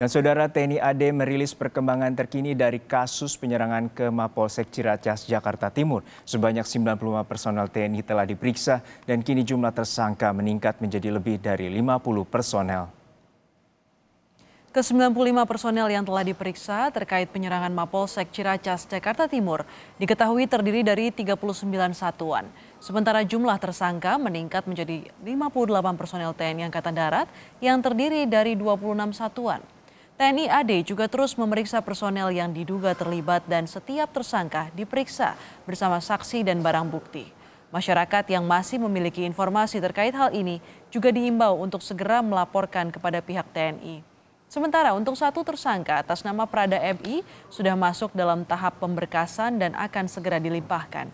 Dan saudara TNI AD merilis perkembangan terkini dari kasus penyerangan ke Mapolsek Ciracas, Jakarta Timur. Sebanyak 95 personel TNI telah diperiksa dan kini jumlah tersangka meningkat menjadi lebih dari 50 personel. Ke-95 personel yang telah diperiksa terkait penyerangan Mapolsek Ciracas, Jakarta Timur diketahui terdiri dari 39 satuan. Sementara jumlah tersangka meningkat menjadi 58 personel TNI Angkatan Darat yang terdiri dari 26 satuan. TNI AD juga terus memeriksa personel yang diduga terlibat dan setiap tersangka diperiksa bersama saksi dan barang bukti. Masyarakat yang masih memiliki informasi terkait hal ini juga diimbau untuk segera melaporkan kepada pihak TNI. Sementara untuk satu tersangka atas nama Prada MI sudah masuk dalam tahap pemberkasan dan akan segera dilimpahkan.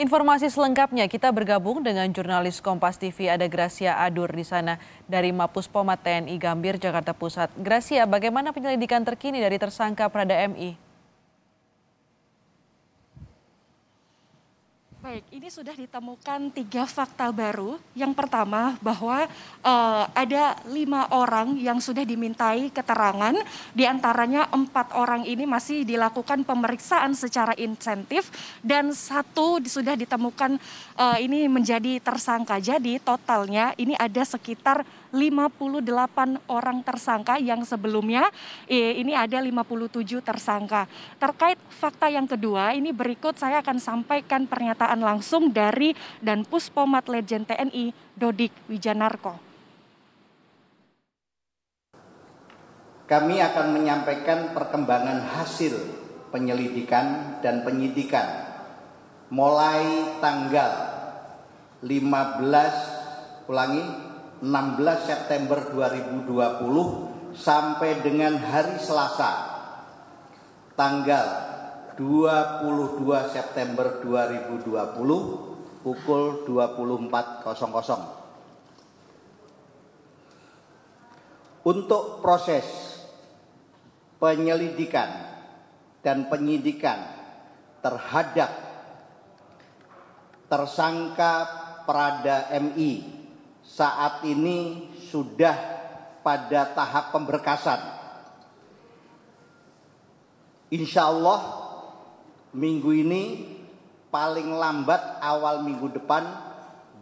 Informasi selengkapnya kita bergabung dengan jurnalis Kompas TV ada Gracia Adur di sana dari Mapus Pomat TNI Gambir Jakarta Pusat. Gracia, bagaimana penyelidikan terkini dari tersangka Prada MI? Baik, ini sudah ditemukan tiga fakta baru. Yang pertama bahwa uh, ada lima orang yang sudah dimintai keterangan, di antaranya empat orang ini masih dilakukan pemeriksaan secara insentif dan satu sudah ditemukan uh, ini menjadi tersangka. Jadi totalnya ini ada sekitar 58 orang tersangka yang sebelumnya ini ada 57 tersangka. Terkait fakta yang kedua, ini berikut saya akan sampaikan pernyataan langsung dari dan Puspomat Legend TNI Dodik Wijanarko. kami akan menyampaikan perkembangan hasil penyelidikan dan penyidikan mulai tanggal 15 ulangi 16 September 2020 sampai dengan hari Selasa tanggal 22 September 2020 pukul 24.00. Untuk proses penyelidikan dan penyidikan terhadap tersangka Prada MI saat ini sudah pada tahap pemberkasan. Insya Allah minggu ini paling lambat awal minggu depan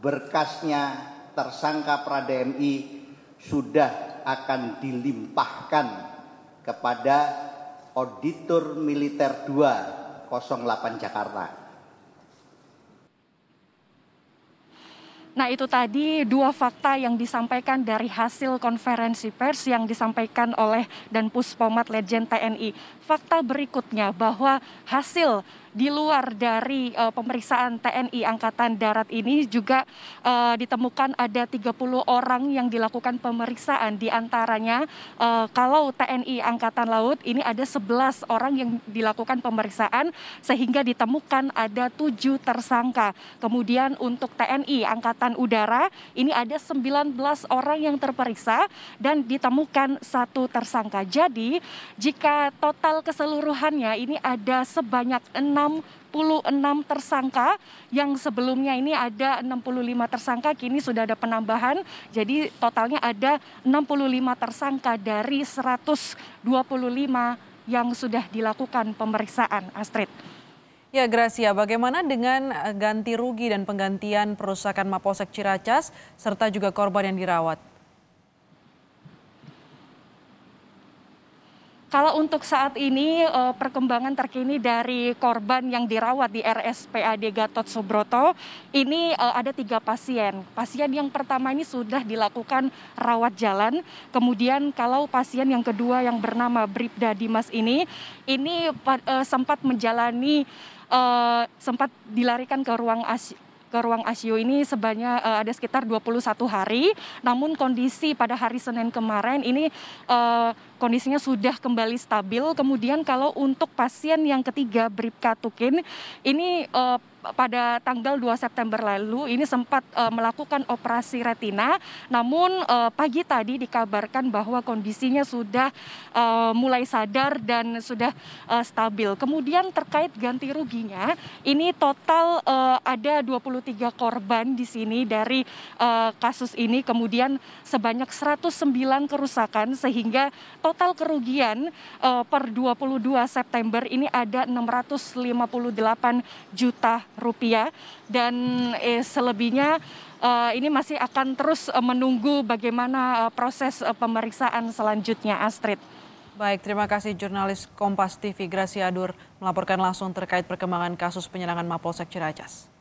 berkasnya tersangka Pradmi sudah akan dilimpahkan kepada auditor militer 208 delapan Jakarta. Nah, itu tadi dua fakta yang disampaikan dari hasil konferensi pers yang disampaikan oleh dan Puspomat Legend TNI. Fakta berikutnya bahwa hasil di luar dari uh, pemeriksaan TNI Angkatan Darat ini juga uh, ditemukan ada 30 orang yang dilakukan pemeriksaan di antaranya uh, kalau TNI Angkatan Laut ini ada 11 orang yang dilakukan pemeriksaan sehingga ditemukan ada 7 tersangka. Kemudian untuk TNI Angkatan Udara ini ada 19 orang yang terperiksa dan ditemukan satu tersangka. Jadi jika total keseluruhannya ini ada sebanyak 6 66 tersangka yang sebelumnya ini ada 65 tersangka kini sudah ada penambahan jadi totalnya ada 65 tersangka dari 125 yang sudah dilakukan pemeriksaan Astrid. Ya Gracia, bagaimana dengan eh, ganti rugi dan penggantian perusakan Maposek Ciracas serta juga korban yang dirawat? Kalau untuk saat ini eh, perkembangan terkini dari korban yang dirawat di RSPAD Gatot Subroto ini eh, ada tiga pasien. Pasien yang pertama ini sudah dilakukan rawat jalan. Kemudian kalau pasien yang kedua yang bernama Bribda Dimas ini, ini eh, sempat menjalani sempat dilarikan ke ruang ke ruang ICU ini sebanyak uh, ada sekitar 21 hari. Namun kondisi pada hari Senin kemarin ini uh, kondisinya sudah kembali stabil. Kemudian kalau untuk pasien yang ketiga Bripka Tukin ini uh, pada tanggal 2 September lalu ini sempat uh, melakukan operasi retina namun uh, pagi tadi dikabarkan bahwa kondisinya sudah uh, mulai sadar dan sudah uh, stabil. Kemudian terkait ganti ruginya ini total uh, ada 23 korban di sini dari uh, kasus ini kemudian sebanyak 109 kerusakan sehingga total kerugian uh, per 22 September ini ada 658 juta rupiah dan eh, selebihnya eh, ini masih akan terus eh, menunggu bagaimana proses pemeriksaan selanjutnya Astrid. Baik, terima kasih jurnalis Kompas TV Gracia Adur melaporkan langsung terkait perkembangan kasus penyerangan Mapolsek Ciracas.